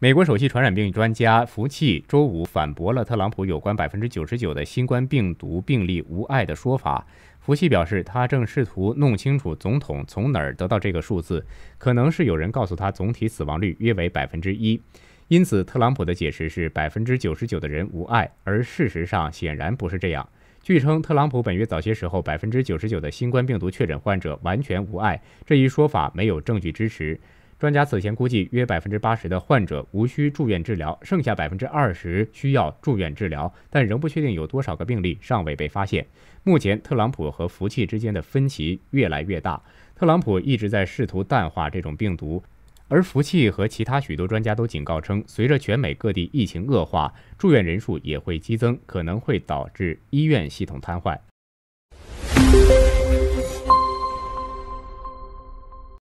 美国首席传染病专家福气周五反驳了特朗普有关百分之九十九的新冠病毒病例无碍的说法。福气表示，他正试图弄清楚总统从哪儿得到这个数字，可能是有人告诉他总体死亡率约为百分之一，因此特朗普的解释是百分之九十九的人无碍，而事实上显然不是这样。据称，特朗普本月早些时候百分之九十九的新冠病毒确诊患者完全无碍这一说法没有证据支持。专家此前估计，约百分之八十的患者无需住院治疗，剩下百分之二十需要住院治疗，但仍不确定有多少个病例尚未被发现。目前，特朗普和福气之间的分歧越来越大。特朗普一直在试图淡化这种病毒，而福气和其他许多专家都警告称，随着全美各地疫情恶化，住院人数也会激增，可能会导致医院系统瘫痪。